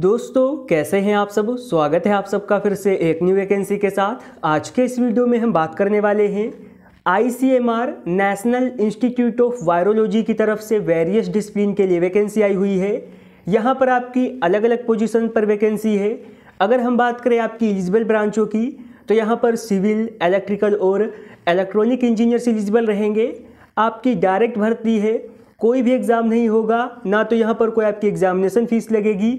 दोस्तों कैसे हैं आप सब स्वागत है आप सबका फिर से एक न्यू वैकेंसी के साथ आज के इस वीडियो में हम बात करने वाले हैं ICMR national institute of virology की तरफ से वेरियस डिसिप्लिन के लिए वैकेंसी आई हुई है यहाँ पर आपकी अलग अलग पोजीशन पर वैकेंसी है अगर हम बात करें आपकी एलिजिबल ब्रांचों की तो यहाँ पर सिविल इलेक्ट्रिकल और इलेक्ट्रॉनिक इंजीनियर्स एलिजिबल रहेंगे आपकी डायरेक्ट भर्ती है कोई भी एग्ज़ाम नहीं होगा ना तो यहाँ पर कोई आपकी एग्जामिनेशन फ़ीस लगेगी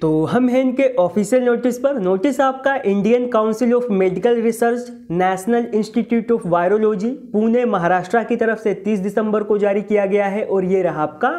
तो हम हैं इनके ऑफिशियल नोटिस पर नोटिस आपका Indian council of medical research national institute of virology Pune Maharashtra की तरफ से 30 दिसंबर को जारी किया गया है और ये रहा आपका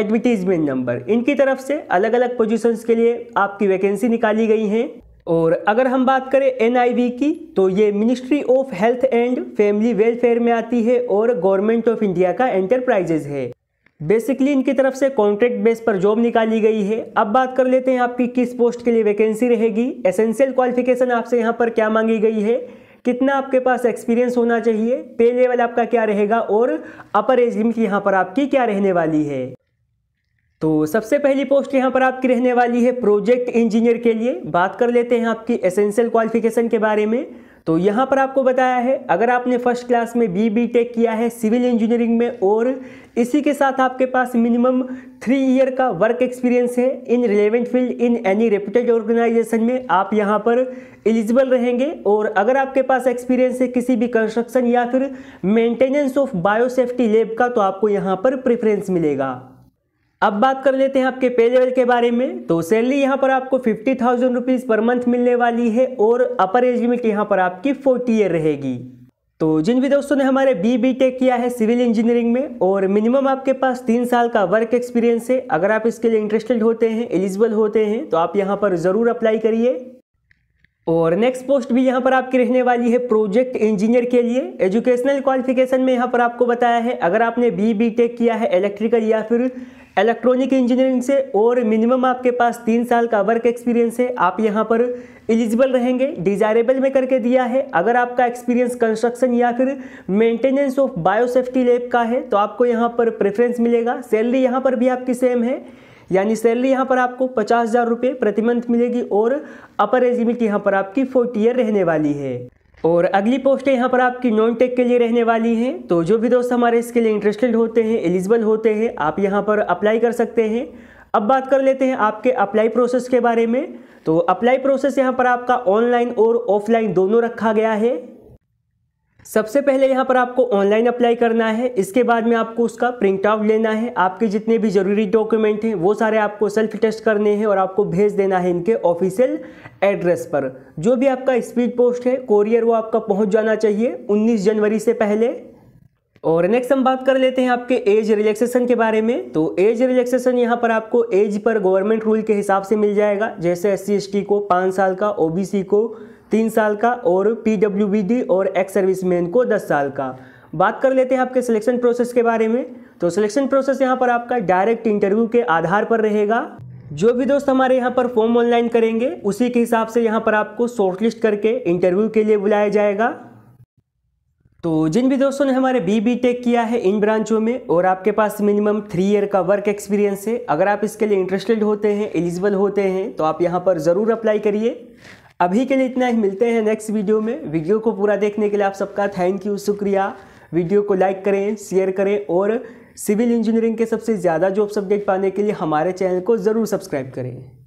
एडवर्टीजमेंट नंबर इनकी तरफ से अलग अलग पोजीशंस के लिए आपकी वैकेंसी निकाली गई हैं और अगर हम बात करें एन की तो ये ministry of health and family welfare में आती है और गवर्नमेंट ऑफ इंडिया का एंटरप्राइजेज है बेसिकली इनकी तरफ से कॉन्ट्रैक्ट बेस पर जॉब निकाली गई है अब बात कर लेते हैं आपकी किस पोस्ट के लिए वैकेंसी रहेगी एसेंशियल क्वालिफिकेशन आपसे यहाँ पर क्या मांगी गई है कितना आपके पास एक्सपीरियंस होना चाहिए पे लेवल आपका क्या रहेगा और अपर एज लिमिट यहाँ पर आपकी क्या रहने वाली है तो सबसे पहली पोस्ट यहाँ पर आपकी रहने वाली है प्रोजेक्ट इंजीनियर के लिए बात कर लेते हैं आपकी एसेंशियल क्वालिफिकेशन के बारे में तो यहाँ पर आपको बताया है अगर आपने फर्स्ट क्लास में बी बी टेक किया है सिविल इंजीनियरिंग में और इसी के साथ आपके पास मिनिमम थ्री ईयर का वर्क एक्सपीरियंस है in relevant field in any reputed organisation में आप यहाँ पर एलिजिबल रहेंगे और अगर आपके पास एक्सपीरियंस है किसी भी कंस्ट्रक्शन या फिर मेंटेनेंस ऑफ बायोसेफ्टी लेब का तो आपको यहाँ पर प्रेफरेंस मिलेगा अब बात कर लेते हैं आपके पे लेवल के बारे में तो सैलरी यहाँ पर आपको fifty thousand rupees per month मिलने वाली है और अपर एज लिमिट यहाँ पर आपकी फोर्टी ईयर रहेगी तो जिन भी दोस्तों ने हमारे बी बी टेक किया है सिविल इंजीनियरिंग में और मिनिमम आपके पास तीन साल का वर्क एक्सपीरियंस है अगर आप इसके लिए इंटरेस्टेड होते हैं एलिजिबल होते हैं तो आप यहाँ पर ज़रूर अप्लाई करिए और नेक्स्ट पोस्ट भी यहाँ पर आपकी रहने वाली है प्रोजेक्ट इंजीनियर के लिए एजुकेशनल क्वालिफिकेशन में यहाँ पर आपको बताया है अगर आपने बी बी टेक किया है इलेक्ट्रिकल या फिर इलेक्ट्रॉनिक इंजीनियरिंग से और मिनिमम आपके पास तीन साल का वर्क एक्सपीरियंस है आप यहाँ पर एलिजिबल रहेंगे डिजायरेबल में करके दिया है अगर आपका एक्सपीरियंस कंस्ट्रक्शन या फिर मेंटेनेंस ऑफ बायोसेफ्टी लेब का है तो आपको यहाँ पर प्रेफरेंस मिलेगा सैलरी यहाँ पर भी आपकी सेम है यानी सैलरी यहाँ पर आपको पचास हज़ार रुपये प्रति मंथ मिलेगी और अपर एज यहाँ पर आपकी फोर्टी ईयर रहने वाली है और अगली पोस्टें यहाँ पर आपकी नॉन टेक के लिए रहने वाली हैं तो जो भी दोस्त हमारे इसके लिए इंटरेस्टेड होते हैं एलिजिबल होते हैं आप यहाँ पर अप्लाई कर सकते हैं अब बात कर लेते हैं आपके अप्लाई प्रोसेस के बारे में तो अप्लाई प्रोसेस यहाँ पर आपका ऑनलाइन और ऑफलाइन दोनों रखा गया है सबसे पहले यहाँ पर आपको ऑनलाइन अप्लाई करना है इसके बाद में आपको उसका प्रिंट आउट लेना है आपके जितने भी ज़रूरी डॉक्यूमेंट हैं वो सारे आपको सेल्फ टेस्ट करने हैं और आपको भेज देना है इनके ऑफिशियल एड्रेस पर जो भी आपका स्पीड पोस्ट है कोरियर वो आपका पहुँच जाना चाहिए उन्नीस जनवरी से पहले और नेक्स्ट हम बात कर लेते हैं आपके एज रिलैक्सेशन के बारे में तो एज रिलैक्सेशन यहाँ पर आपको एज पर गवर्नमेंट रूल के हिसाब से मिल जाएगा जैसे एस सी को पाँच साल का ओ को तीन साल का और पी और एक्स सर्विसमैन को दस साल का बात कर लेते हैं आपके सिलेक्शन प्रोसेस के बारे में तो सिलेक्शन प्रोसेस यहाँ पर आपका डायरेक्ट इंटरव्यू के आधार पर रहेगा जो भी दोस्त हमारे यहाँ पर फॉर्म ऑनलाइन करेंगे उसी के हिसाब से यहाँ पर आपको शॉर्टलिस्ट करके इंटरव्यू के लिए बुलाया जाएगा तो जिन भी दोस्तों ने हमारे बी बी टेक किया है इन ब्रांचों में और आपके पास मिनिमम थ्री ईयर का वर्क एक्सपीरियंस है अगर आप इसके लिए इंटरेस्टेड होते हैं एलिजिबल होते हैं तो आप यहाँ पर ज़रूर अप्लाई करिए अभी के लिए इतना ही मिलते हैं नेक्स्ट वीडियो में वीडियो को पूरा देखने के लिए आप सबका थैंक यू शुक्रिया वीडियो को लाइक करें शेयर करें और सिविल इंजीनियरिंग के सबसे ज़्यादा जॉब सब्जेक्ट पाने के लिए हमारे चैनल को ज़रूर सब्सक्राइब करें